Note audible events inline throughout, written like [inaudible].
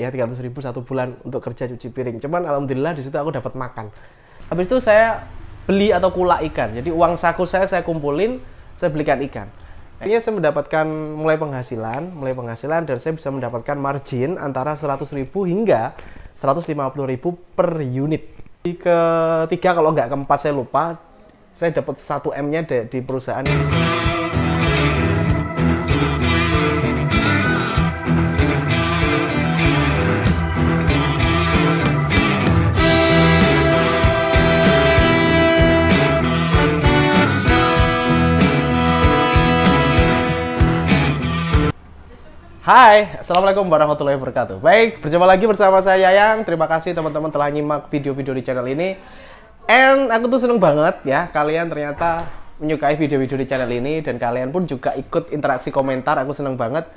ya 300 ribu satu bulan untuk kerja cuci piring cuman alhamdulillah di situ aku dapat makan habis itu saya beli atau kulak ikan jadi uang saku saya saya kumpulin saya belikan ikan akhirnya saya mendapatkan mulai penghasilan mulai penghasilan dan saya bisa mendapatkan margin antara 100 ribu hingga 150 ribu per unit di ketiga kalau nggak keempat saya lupa saya dapat satu M nya di perusahaan ini. Hai, Assalamualaikum warahmatullahi wabarakatuh. Baik, berjumpa lagi bersama saya Yang. Terima kasih teman-teman telah nyimak video-video di channel ini. And aku tuh seneng banget ya, kalian ternyata menyukai video-video di channel ini. Dan kalian pun juga ikut interaksi komentar, aku seneng banget.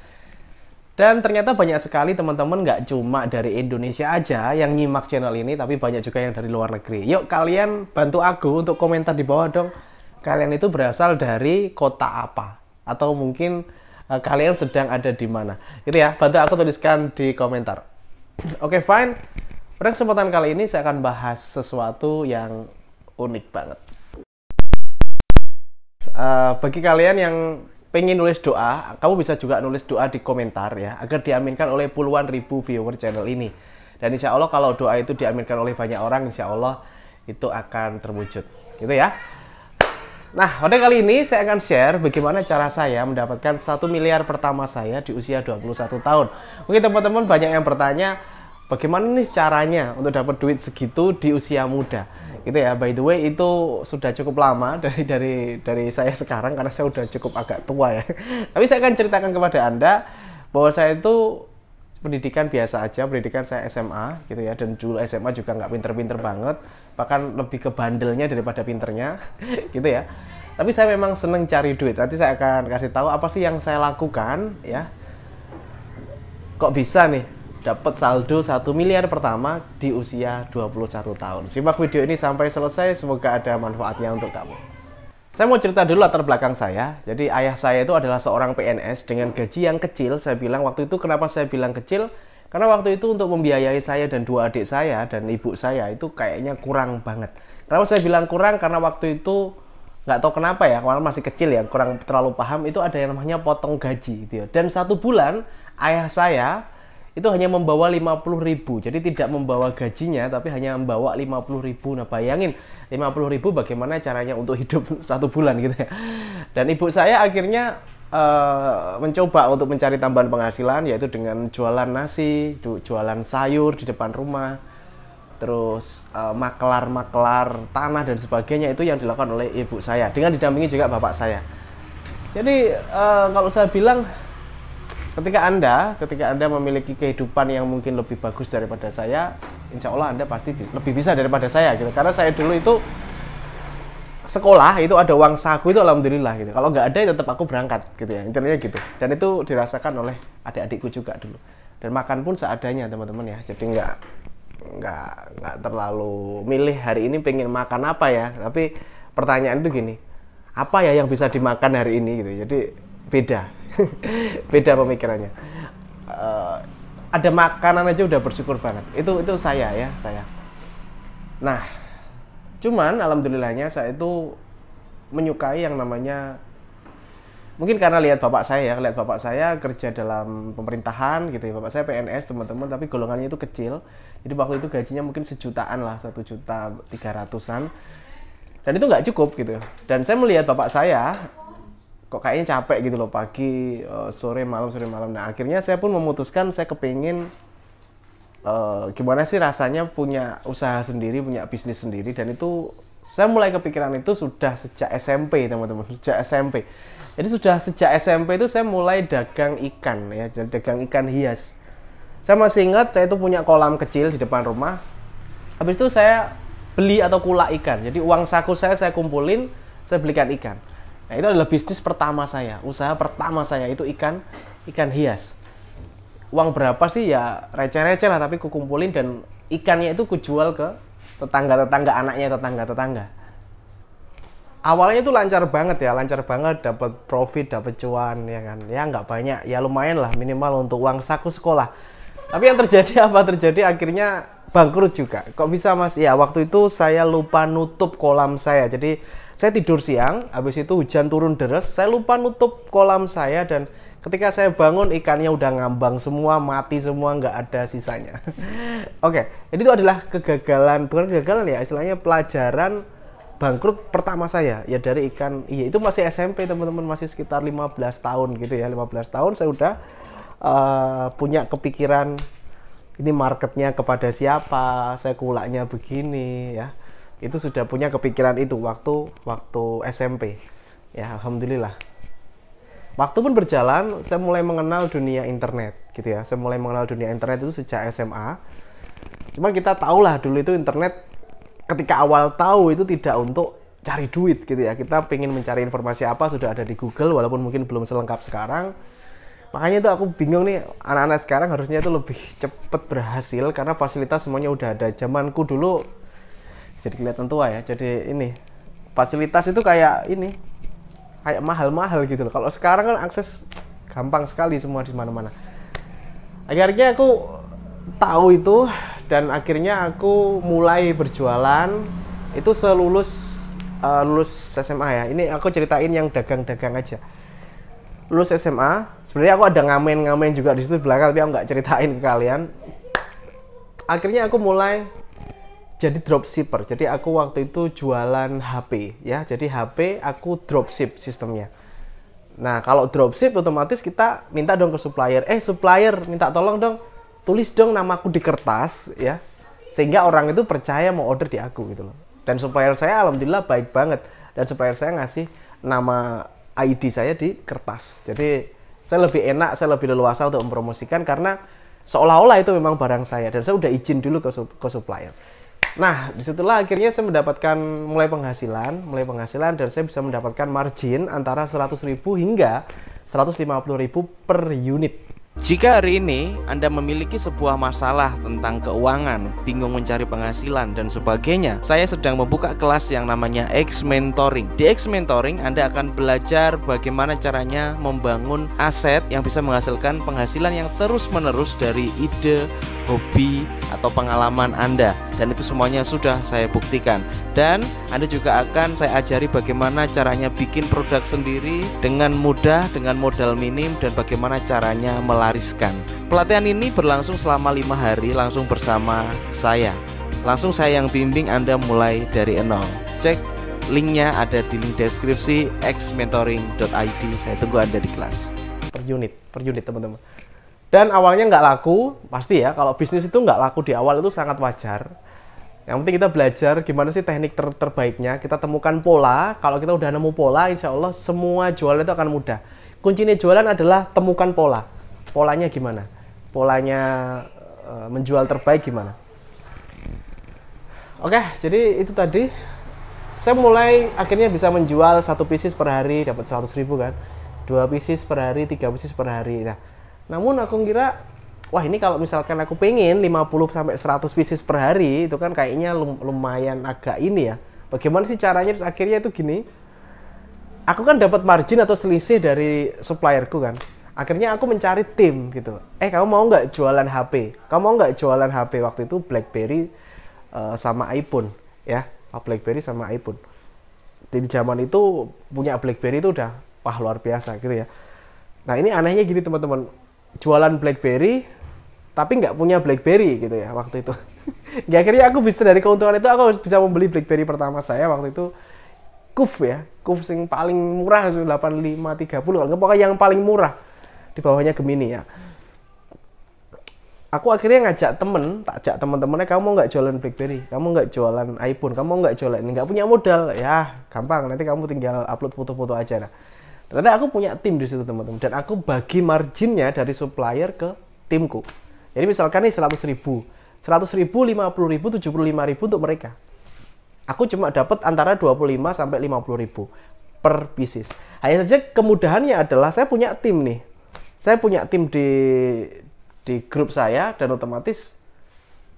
Dan ternyata banyak sekali teman-teman Gak cuma dari Indonesia aja yang nyimak channel ini, tapi banyak juga yang dari luar negeri. Yuk kalian bantu aku untuk komentar di bawah dong. Kalian itu berasal dari kota apa? Atau mungkin Eh, kalian sedang ada di mana. itu ya, bantu aku tuliskan di komentar. [clears throat] Oke, okay, fine. Pada kesempatan kali ini saya akan bahas sesuatu yang unik banget. Uh, bagi kalian yang pengen nulis doa, kamu bisa juga nulis doa di komentar ya, agar diaminkan oleh puluhan ribu viewer channel ini. Dan insya Allah kalau doa itu diaminkan oleh banyak orang, insya Allah itu akan terwujud. Gitu ya. Nah, pada kali ini saya akan share bagaimana cara saya mendapatkan satu miliar pertama saya di usia 21 tahun. Oke, teman-teman banyak yang bertanya, bagaimana nih caranya untuk dapat duit segitu di usia muda? Gitu ya. By the way, itu sudah cukup lama [laughs] dari dari dari saya sekarang karena saya sudah cukup agak tua ya. [laughs] Tapi saya akan ceritakan kepada Anda bahwa saya itu pendidikan biasa aja, pendidikan saya SMA gitu ya dan dulu SMA juga nggak pinter-pinter banget bahkan lebih ke bandelnya daripada pinternya [laughs] gitu ya tapi saya memang seneng cari duit nanti saya akan kasih tahu apa sih yang saya lakukan ya kok bisa nih dapat saldo satu miliar pertama di usia 21 tahun simak video ini sampai selesai semoga ada manfaatnya untuk kamu saya mau cerita dulu latar belakang saya. Jadi ayah saya itu adalah seorang PNS dengan gaji yang kecil. Saya bilang waktu itu kenapa saya bilang kecil? Karena waktu itu untuk membiayai saya dan dua adik saya dan ibu saya itu kayaknya kurang banget. Kenapa saya bilang kurang? Karena waktu itu nggak tahu kenapa ya, karena masih kecil ya, kurang terlalu paham itu ada yang namanya potong gaji gitu ya. Dan satu bulan ayah saya itu hanya membawa 50 ribu. Jadi tidak membawa gajinya, tapi hanya membawa 50 ribu. Nah bayangin, 50 ribu bagaimana caranya untuk hidup [laughs] satu bulan gitu ya. Dan ibu saya akhirnya uh, mencoba untuk mencari tambahan penghasilan yaitu dengan jualan nasi, jualan sayur di depan rumah, terus uh, eh, maklar makelar tanah dan sebagainya itu yang dilakukan oleh ibu saya dengan didampingi juga bapak saya. Jadi uh, kalau saya bilang ketika anda ketika anda memiliki kehidupan yang mungkin lebih bagus daripada saya, insya Allah anda pasti lebih bisa daripada saya gitu karena saya dulu itu sekolah itu ada uang saku itu alhamdulillah gitu. Kalau nggak ada ya tetap aku berangkat gitu ya. Intinya gitu. Dan itu dirasakan oleh adik-adikku juga dulu. Dan makan pun seadanya teman-teman ya. Jadi nggak nggak nggak terlalu milih hari ini pengen makan apa ya. Tapi pertanyaan itu gini, apa ya yang bisa dimakan hari ini gitu. Jadi beda, [laughs] beda pemikirannya. Uh, ada makanan aja udah bersyukur banget. Itu itu saya ya saya. Nah Cuman alhamdulillahnya saya itu menyukai yang namanya mungkin karena lihat bapak saya ya, lihat bapak saya kerja dalam pemerintahan gitu ya, bapak saya PNS teman-teman, tapi golongannya itu kecil, jadi waktu itu gajinya mungkin sejutaan lah, satu juta tiga ratusan, dan itu nggak cukup gitu, dan saya melihat bapak saya kok kayaknya capek gitu loh pagi, eh, sore, malam, sore, malam, nah akhirnya saya pun memutuskan saya kepingin uh, gimana sih rasanya punya usaha sendiri, punya bisnis sendiri dan itu saya mulai kepikiran itu sudah sejak SMP teman-teman, sejak SMP. Jadi sudah sejak SMP itu saya mulai dagang ikan ya, dagang ikan hias. Saya masih ingat saya itu punya kolam kecil di depan rumah. Habis itu saya beli atau kulak ikan. Jadi uang saku saya saya kumpulin, saya belikan ikan. Nah, itu adalah bisnis pertama saya, usaha pertama saya itu ikan ikan hias uang berapa sih ya receh-receh lah tapi kukumpulin dan ikannya itu kujual ke tetangga-tetangga anaknya tetangga-tetangga awalnya itu lancar banget ya lancar banget dapat profit dapat cuan ya kan ya nggak banyak ya lumayan lah minimal untuk uang saku sekolah tapi yang terjadi [laughs] apa terjadi akhirnya bangkrut juga kok bisa mas ya waktu itu saya lupa nutup kolam saya jadi saya tidur siang habis itu hujan turun deras saya lupa nutup kolam saya dan Ketika saya bangun ikannya udah ngambang semua, mati semua, nggak ada sisanya. [laughs] Oke, okay. jadi itu adalah kegagalan, bukan kegagalan ya, istilahnya pelajaran bangkrut pertama saya ya dari ikan iya itu masih SMP teman-teman masih sekitar 15 tahun gitu ya 15 tahun saya udah uh, punya kepikiran ini marketnya kepada siapa saya kulaknya begini ya itu sudah punya kepikiran itu waktu waktu SMP ya alhamdulillah waktu pun berjalan saya mulai mengenal dunia internet gitu ya saya mulai mengenal dunia internet itu sejak SMA Cuma kita tahu lah dulu itu internet ketika awal tahu itu tidak untuk cari duit gitu ya kita pengen mencari informasi apa sudah ada di Google walaupun mungkin belum selengkap sekarang makanya itu aku bingung nih anak-anak sekarang harusnya itu lebih [laughs] cepat berhasil karena fasilitas semuanya udah ada zamanku dulu jadi kelihatan tua ya jadi ini fasilitas itu kayak ini kayak mahal-mahal gitu loh. Kalau sekarang kan akses gampang sekali semua di mana-mana. Akhirnya aku tahu itu dan akhirnya aku mulai berjualan itu selulus uh, lulus SMA ya. Ini aku ceritain yang dagang-dagang aja. Lulus SMA, sebenarnya aku ada ngamen-ngamen juga di situ belakang tapi aku nggak ceritain ke kalian. Akhirnya aku mulai jadi dropshipper. Jadi aku waktu itu jualan HP ya. Jadi HP aku dropship sistemnya. Nah, kalau dropship otomatis kita minta dong ke supplier, eh supplier minta tolong dong tulis dong nama aku di kertas ya. Sehingga orang itu percaya mau order di aku gitu loh. Dan supplier saya alhamdulillah baik banget. Dan supplier saya ngasih nama ID saya di kertas. Jadi saya lebih enak, saya lebih leluasa untuk mempromosikan karena seolah-olah itu memang barang saya dan saya udah izin dulu ke, ke supplier. Nah, disitulah akhirnya saya mendapatkan mulai penghasilan, mulai penghasilan dan saya bisa mendapatkan margin antara 100.000 hingga 150.000 per unit. Jika hari ini Anda memiliki sebuah masalah tentang keuangan, bingung mencari penghasilan, dan sebagainya, saya sedang membuka kelas yang namanya X Mentoring. Di X Mentoring, Anda akan belajar bagaimana caranya membangun aset yang bisa menghasilkan penghasilan yang terus-menerus dari ide, hobi, atau pengalaman Anda dan itu semuanya sudah saya buktikan dan Anda juga akan saya ajari bagaimana caranya bikin produk sendiri dengan mudah dengan modal minim dan bagaimana caranya melariskan pelatihan ini berlangsung selama lima hari langsung bersama saya langsung saya yang bimbing Anda mulai dari nol cek linknya ada di link deskripsi xmentoring.id saya tunggu Anda di kelas per unit per unit teman-teman dan awalnya nggak laku, pasti ya. Kalau bisnis itu nggak laku di awal itu sangat wajar. Yang penting kita belajar gimana sih teknik ter terbaiknya. Kita temukan pola. Kalau kita udah nemu pola, insya Allah semua jualan itu akan mudah. Kuncinya jualan adalah temukan pola. Polanya gimana? Polanya e, menjual terbaik gimana? Oke, jadi itu tadi saya mulai akhirnya bisa menjual satu pieces per hari dapat 100 ribu kan dua pieces per hari tiga pieces per hari nah namun aku kira wah ini kalau misalkan aku pengen 50 sampai 100 pieces per hari itu kan kayaknya lumayan agak ini ya. Bagaimana sih caranya terus akhirnya itu gini. Aku kan dapat margin atau selisih dari supplierku kan. Akhirnya aku mencari tim gitu. Eh kamu mau nggak jualan HP? Kamu mau nggak jualan HP waktu itu BlackBerry uh, sama iPhone ya? Oh, BlackBerry sama iPhone. di zaman itu punya BlackBerry itu udah wah luar biasa gitu ya. Nah ini anehnya gini teman-teman jualan BlackBerry tapi nggak punya BlackBerry gitu ya waktu itu. [laughs] ya akhirnya aku bisa dari keuntungan itu aku bisa membeli BlackBerry pertama saya waktu itu Kuf ya, Kuf sing paling murah 8530 enggak pokoknya yang paling murah di bawahnya Gemini ya. Aku akhirnya ngajak temen, tak ajak temen-temennya kamu nggak jualan BlackBerry, kamu nggak jualan iPhone, kamu nggak jualan, ini nggak punya modal, ya gampang nanti kamu tinggal upload foto-foto aja Nah. Ternyata aku punya tim di situ teman-teman dan aku bagi marginnya dari supplier ke timku. Jadi misalkan nih 100 ribu, 100 ribu, 50 ribu, 75 ribu untuk mereka. Aku cuma dapat antara 25 sampai 50 ribu per bisnis. Hanya saja kemudahannya adalah saya punya tim nih. Saya punya tim di di grup saya dan otomatis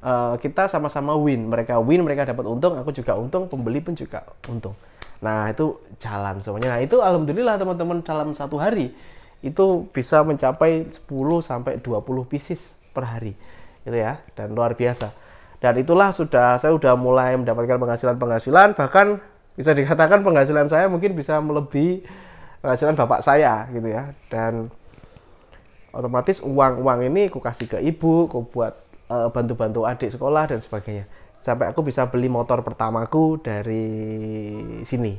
uh, kita sama-sama win. Mereka win, mereka dapat untung, aku juga untung, pembeli pun juga untung. Nah itu jalan semuanya. Nah itu alhamdulillah teman-teman dalam satu hari itu bisa mencapai 10 sampai 20 pieces per hari gitu ya dan luar biasa. Dan itulah sudah saya sudah mulai mendapatkan penghasilan-penghasilan bahkan bisa dikatakan penghasilan saya mungkin bisa melebihi penghasilan bapak saya gitu ya dan otomatis uang-uang ini kukasih kasih ke ibu, ku buat eh, bantu -bantu adik sekolah dan sebagainya sampai aku bisa beli motor pertamaku dari sini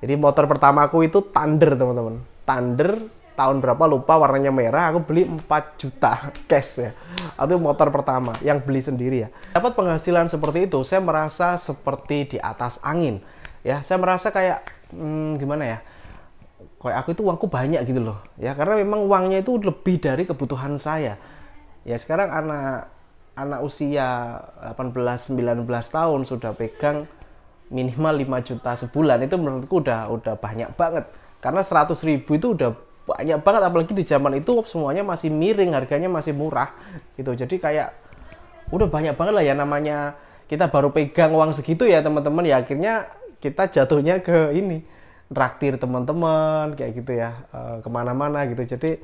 jadi motor pertamaku itu Thunder teman-teman Thunder tahun berapa lupa warnanya merah aku beli 4 juta [laughs] cash ya itu motor pertama yang beli sendiri ya dapat penghasilan seperti itu saya merasa seperti di atas angin ya saya merasa kayak hmm, gimana ya kayak aku itu uangku banyak gitu loh ya karena memang uangnya itu lebih dari kebutuhan saya ya sekarang anak anak usia 18-19 tahun sudah pegang minimal 5 juta sebulan itu menurutku udah udah banyak banget karena 100 ribu itu udah banyak banget apalagi di zaman itu semuanya masih miring harganya masih murah gitu jadi kayak udah banyak banget lah ya namanya kita baru pegang uang segitu ya teman-teman ya akhirnya kita jatuhnya ke ini raktir teman-teman kayak gitu ya eh, kemana-mana gitu jadi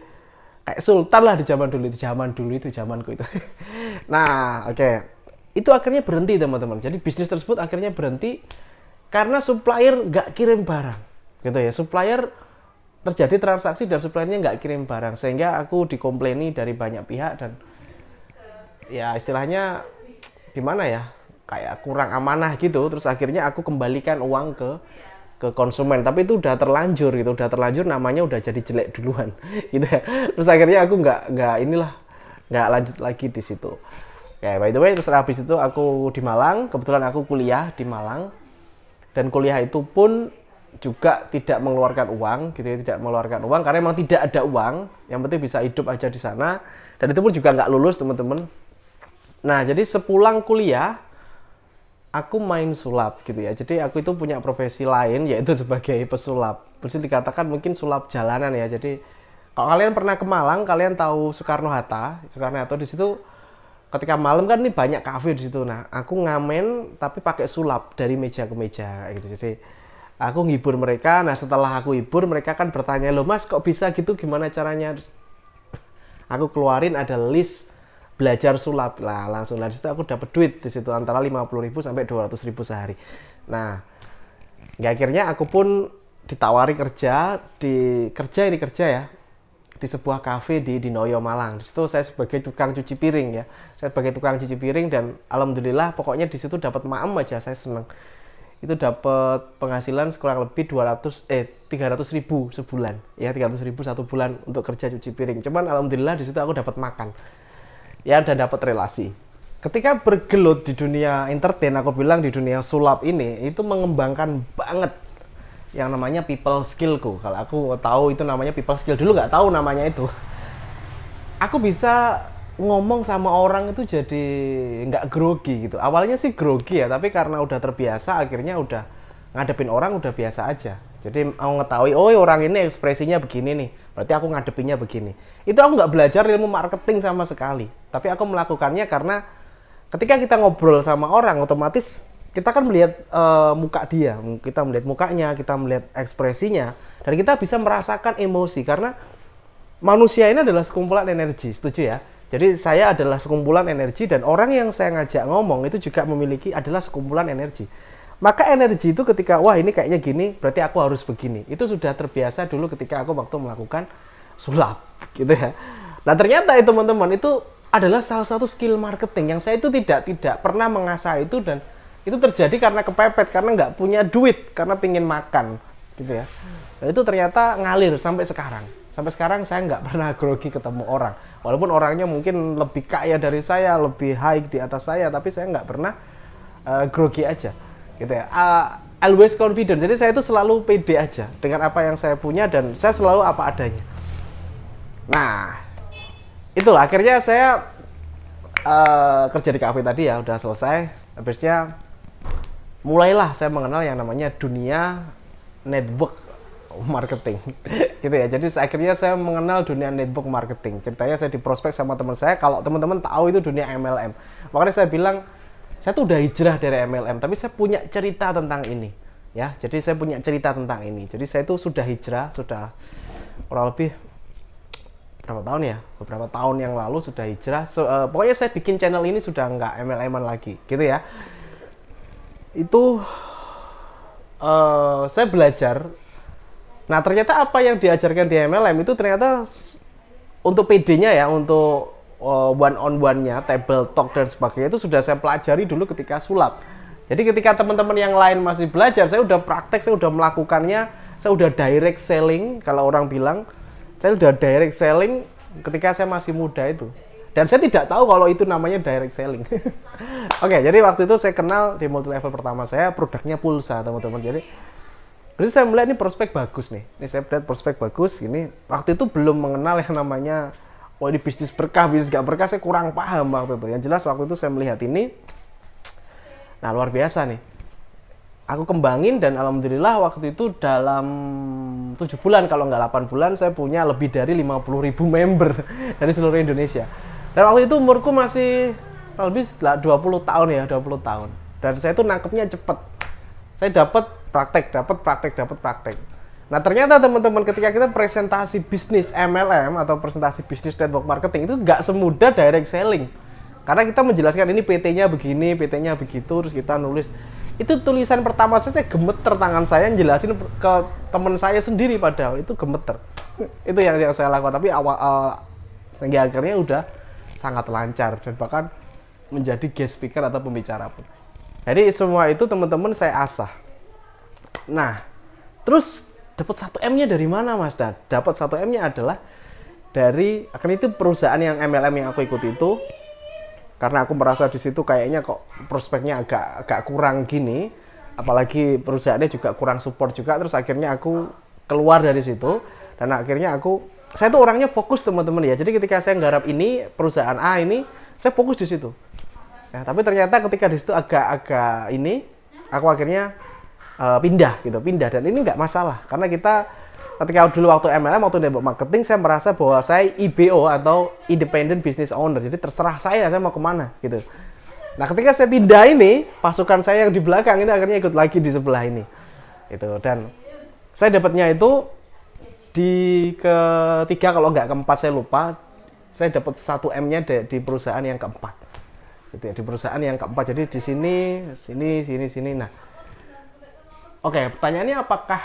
kayak eh, sultan lah di zaman dulu itu zaman dulu itu zamanku itu [laughs] nah oke okay. itu akhirnya berhenti teman-teman jadi bisnis tersebut akhirnya berhenti karena supplier nggak kirim barang gitu ya supplier terjadi transaksi dan suppliernya nggak kirim barang sehingga aku dikomplaini dari banyak pihak dan ya istilahnya gimana ya kayak kurang amanah gitu terus akhirnya aku kembalikan uang ke ke konsumen tapi itu udah terlanjur gitu udah terlanjur namanya udah jadi jelek duluan [laughs] gitu ya terus akhirnya aku nggak nggak inilah nggak lanjut lagi di situ ya by the way terus habis itu aku di Malang kebetulan aku kuliah di Malang dan kuliah itu pun juga tidak mengeluarkan uang gitu ya tidak mengeluarkan uang karena emang tidak ada uang yang penting bisa hidup aja di sana dan itu pun juga nggak lulus teman-teman nah jadi sepulang kuliah aku main sulap gitu ya. Jadi aku itu punya profesi lain yaitu sebagai pesulap. Bisa dikatakan mungkin sulap jalanan ya. Jadi kalau kalian pernah ke Malang, kalian tahu Soekarno Hatta. Soekarno Hatta di situ ketika malam kan ini banyak kafe di situ. Nah, aku ngamen tapi pakai sulap dari meja ke meja gitu. Jadi aku ngibur mereka. Nah, setelah aku hibur mereka kan bertanya, "Loh, Mas, kok bisa gitu? Gimana caranya?" Terus aku keluarin ada list belajar sulap lah langsung dari situ aku dapat duit di situ antara 50.000 sampai 200.000 sehari nah ya akhirnya aku pun ditawari kerja di kerja ini kerja ya di sebuah kafe di Dinoyo Malang. Di situ saya sebagai tukang cuci piring ya. Saya sebagai tukang cuci piring dan alhamdulillah pokoknya di situ dapat maem aja saya seneng. Itu dapat penghasilan kurang lebih 200 eh 300 ribu sebulan ya 300 ribu satu bulan untuk kerja cuci piring. Cuman alhamdulillah di situ aku dapat makan ya dan dapat relasi ketika bergelut di dunia entertain aku bilang di dunia sulap ini itu mengembangkan banget yang namanya people skillku kalau aku tahu itu namanya people skill dulu nggak tahu namanya itu aku bisa ngomong sama orang itu jadi nggak grogi gitu awalnya sih grogi ya tapi karena udah terbiasa akhirnya udah ngadepin orang udah biasa aja jadi aku ngetahui, oh iya, orang ini ekspresinya begini nih, berarti aku ngadepinya begini. Itu aku nggak belajar ilmu marketing sama sekali, tapi aku melakukannya karena ketika kita ngobrol sama orang, otomatis kita kan melihat e, muka dia, kita melihat mukanya, kita melihat ekspresinya, dan kita bisa merasakan emosi karena manusia ini adalah sekumpulan energi, setuju ya? Jadi saya adalah sekumpulan energi dan orang yang saya ngajak ngomong itu juga memiliki adalah sekumpulan energi maka energi itu ketika wah ini kayaknya gini berarti aku harus begini itu sudah terbiasa dulu ketika aku waktu melakukan sulap [laughs] gitu ya nah ternyata itu teman-teman itu adalah salah satu skill marketing yang saya itu tidak tidak pernah mengasah itu dan itu terjadi karena kepepet karena nggak punya duit karena pingin makan gitu ya nah, itu ternyata ngalir sampai sekarang sampai sekarang saya nggak [laughs] pernah grogi ketemu orang walaupun orangnya mungkin lebih kaya dari saya lebih high di atas saya tapi saya nggak pernah uh, grogi aja gitu ya uh, always confident jadi saya itu selalu pede aja dengan apa yang saya punya dan saya selalu apa adanya nah itulah akhirnya saya uh, kerja di kafe tadi ya udah selesai habisnya mulailah saya mengenal yang namanya dunia network marketing [laughs] gitu ya jadi akhirnya saya mengenal dunia network marketing ceritanya saya diprospek sama teman saya kalau teman-teman tahu itu dunia MLM makanya saya bilang saya tuh udah hijrah dari MLM tapi saya punya cerita tentang ini ya jadi saya punya cerita tentang ini jadi saya itu sudah hijrah sudah kurang lebih berapa tahun ya beberapa tahun yang lalu sudah hijrah so, uh, pokoknya saya bikin channel ini sudah nggak mlm lagi gitu ya itu uh, saya belajar nah ternyata apa yang diajarkan di MLM itu ternyata untuk PD-nya ya untuk Eh, one on one-nya, table talk dan sebagainya itu sudah saya pelajari dulu ketika sulap. Jadi ketika teman-teman yang lain masih belajar, saya udah praktek, saya udah melakukannya, saya udah direct selling kalau orang bilang, saya udah direct selling ketika saya masih muda itu. Dan saya tidak tahu kalau itu namanya direct selling. [laughs] Oke, okay, jadi waktu itu saya kenal di multi level pertama saya produknya pulsa, teman-teman. Jadi jadi saya melihat ini prospek bagus nih. Ini saya melihat prospek bagus ini. Waktu itu belum mengenal yang namanya mau ini bisnis berkah bisnis gak berkah saya kurang paham waktu itu yang jelas waktu itu saya melihat ini nah luar biasa nih aku kembangin dan alhamdulillah waktu itu dalam 7 bulan kalau nggak 8 bulan saya punya lebih dari 50 ribu member [laughs] dari seluruh Indonesia dan waktu itu umurku masih lebih 20 tahun ya 20 tahun dan saya itu nangkepnya cepet saya dapat praktek dapat praktek dapat praktek Nah ternyata teman-teman ketika kita presentasi bisnis MLM atau presentasi bisnis network marketing itu nggak semudah direct selling. Karena kita menjelaskan ini PT-nya begini, PT-nya begitu, terus kita nulis. Itu tulisan pertama saya, saya gemeter tangan saya jelasin ke teman saya sendiri padahal itu gemeter. itu yang yang saya lakukan. Tapi awal uh, sehingga akhirnya udah sangat lancar dan bahkan menjadi guest speaker atau pembicara pun. Jadi semua itu teman-teman saya asah. Nah, terus dapat 1 M nya dari mana Mas Dan dapat 1 M nya adalah dari akan itu perusahaan yang MLM yang aku ikuti itu karena aku merasa di situ kayaknya kok prospeknya agak agak kurang gini apalagi perusahaannya juga kurang support juga terus akhirnya aku keluar dari situ dan akhirnya aku saya tuh orangnya fokus teman-teman ya jadi ketika saya nggarap ini perusahaan A ini saya fokus di situ nah tapi ternyata ketika di situ agak-agak ini aku akhirnya uh, pindah gitu, pindah dan ini nggak masalah karena kita ketika dulu waktu MLM waktu network marketing saya merasa bahwa saya IBO atau independent business owner jadi terserah saya saya mau kemana gitu. Nah ketika saya pindah ini pasukan saya yang di belakang ini akhirnya ikut lagi di sebelah ini itu dan saya dapatnya itu di ketiga kalau nggak keempat saya lupa saya dapat satu M nya di, di perusahaan yang keempat gitu ya di perusahaan yang keempat jadi di sini sini sini sini nah Oke, okay, pertanyaannya apakah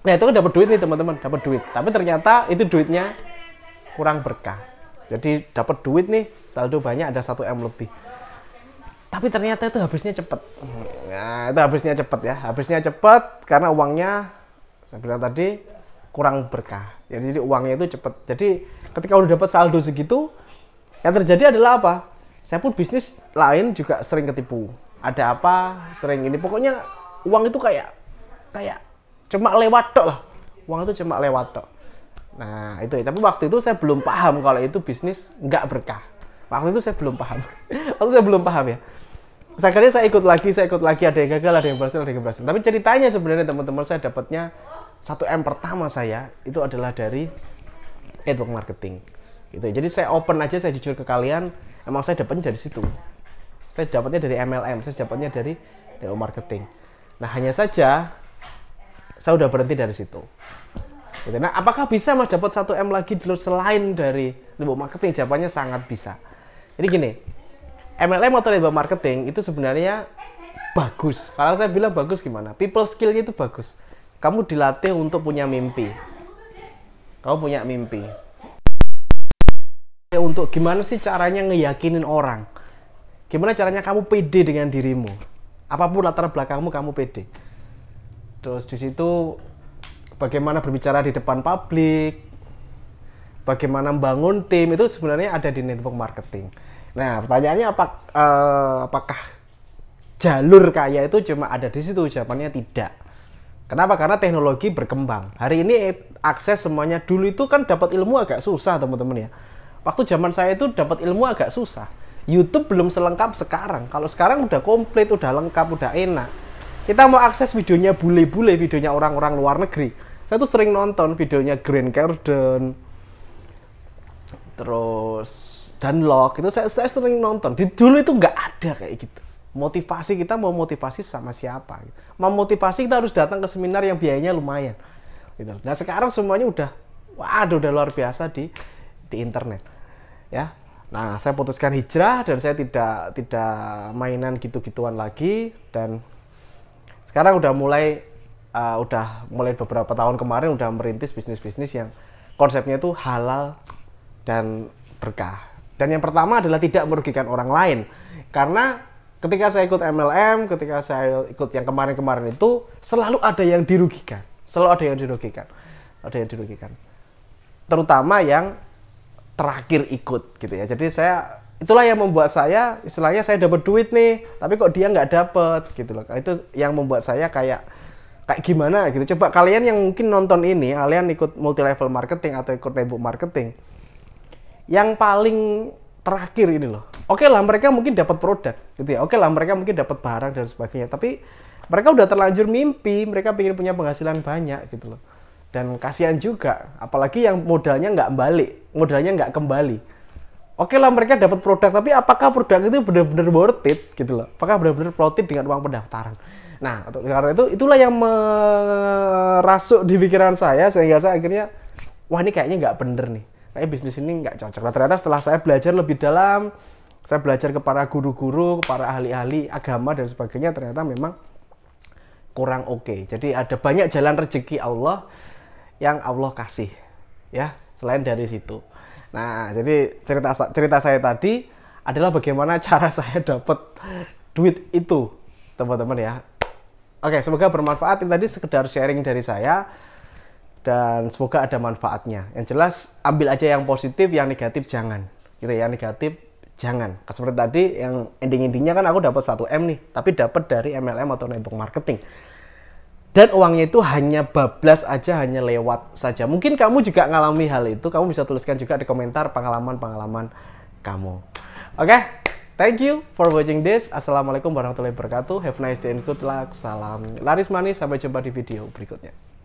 Nah, itu dapat duit nih, teman-teman, dapat duit. Tapi ternyata itu duitnya kurang berkah. Jadi dapat duit nih, saldo banyak ada 1 M lebih. Tapi ternyata itu habisnya cepat. Nah, itu habisnya cepat ya. Habisnya cepat karena uangnya saya bilang tadi kurang berkah. Jadi uangnya itu cepat. Jadi ketika udah dapat saldo segitu, yang terjadi adalah apa? Saya pun bisnis lain juga sering ketipu. Ada apa? Sering ini. Pokoknya uang itu kayak kayak cuma lewat tok lah uang itu cuma lewat tok nah itu ya. tapi waktu itu saya belum paham kalau itu bisnis nggak berkah waktu itu saya belum paham [laughs] waktu saya belum paham ya akhirnya saya ikut lagi saya ikut lagi ada yang gagal ada yang berhasil ada yang berhasil tapi ceritanya sebenarnya teman-teman saya dapatnya satu m pertama saya itu adalah dari network marketing gitu jadi saya open aja saya jujur ke kalian emang saya dapatnya dari situ saya dapatnya dari MLM saya dapatnya dari network marketing Nah hanya saja saya sudah berhenti dari situ. Gitu. Nah apakah bisa mas dapat 1 m lagi dulu selain dari network marketing? Jawabannya sangat bisa. Jadi gini, MLM atau network marketing itu sebenarnya bagus. Kalau saya bilang bagus gimana? People skillnya itu bagus. Kamu dilatih untuk punya mimpi. Kamu punya mimpi. Ya, untuk gimana sih caranya ngeyakinin orang? Gimana caranya kamu pede dengan dirimu? apapun latar belakangmu kamu pede terus di situ bagaimana berbicara di depan publik bagaimana membangun tim itu sebenarnya ada di network marketing nah pertanyaannya apa uh, apakah jalur kaya itu cuma ada di situ jawabannya tidak Kenapa? Karena teknologi berkembang. Hari ini akses semuanya dulu itu kan dapat ilmu agak susah, teman-teman ya. Waktu zaman saya itu dapat ilmu agak susah YouTube belum selengkap sekarang. Kalau sekarang udah komplit, udah lengkap, udah enak. Kita mau akses videonya bule-bule, videonya orang-orang luar negeri. Saya tuh sering nonton videonya Green Garden, terus dan Lock itu saya, saya sering nonton. Di dulu itu nggak ada kayak gitu. Motivasi kita mau motivasi sama siapa? Gitu. Mau motivasi kita harus datang ke seminar yang biayanya lumayan. Gitu. Nah sekarang semuanya udah, waduh udah luar biasa di di internet. Ya, Nah, saya putuskan hijrah dan saya tidak tidak mainan gitu-gituan lagi dan sekarang udah mulai uh, udah mulai beberapa tahun kemarin udah merintis bisnis-bisnis yang konsepnya itu halal dan berkah. Dan yang pertama adalah tidak merugikan orang lain. Karena ketika saya ikut MLM, ketika saya ikut yang kemarin-kemarin itu selalu ada yang dirugikan, selalu ada yang dirugikan. Ada yang dirugikan. Terutama yang terakhir ikut gitu ya. Jadi saya itulah yang membuat saya istilahnya saya dapat duit nih, tapi kok dia nggak dapat gitu loh. Itu yang membuat saya kayak kayak gimana gitu. Coba kalian yang mungkin nonton ini, kalian ikut multi level marketing atau ikut network marketing. Yang paling terakhir ini loh. Oke okay lah mereka mungkin dapat produk gitu ya. Oke okay lah mereka mungkin dapat barang dan sebagainya, tapi mereka udah terlanjur mimpi, mereka pengen punya penghasilan banyak gitu loh dan kasihan juga apalagi yang modalnya nggak balik modalnya nggak kembali oke lah mereka dapat produk tapi apakah produk itu benar-benar worth it gitu loh apakah benar-benar worth it dengan uang pendaftaran nah untuk karena itu itulah yang merasuk di pikiran saya sehingga saya akhirnya wah ini kayaknya nggak bener nih kayak bisnis ini nggak cocok nah ternyata setelah saya belajar lebih dalam saya belajar kepada guru-guru, para ahli-ahli agama dan sebagainya ternyata memang kurang oke. Okay. Jadi ada banyak jalan rezeki Allah yang Allah kasih ya selain dari situ nah jadi cerita cerita saya tadi adalah bagaimana [laughs] cara saya dapat duit itu teman-teman ya oke semoga bermanfaat ini tadi sekedar sharing dari saya dan semoga ada manfaatnya yang jelas ambil aja yang positif yang negatif jangan gitu ya negatif jangan seperti tadi yang ending-endingnya kan aku dapat satu m nih tapi dapat dari MLM atau network marketing dan uangnya itu hanya bablas aja hanya lewat saja mungkin kamu juga ngalami hal itu kamu bisa tuliskan juga di komentar pengalaman-pengalaman kamu oke okay? thank you for watching this assalamualaikum warahmatullahi wabarakatuh have nice day and good luck salam laris manis sampai jumpa di video berikutnya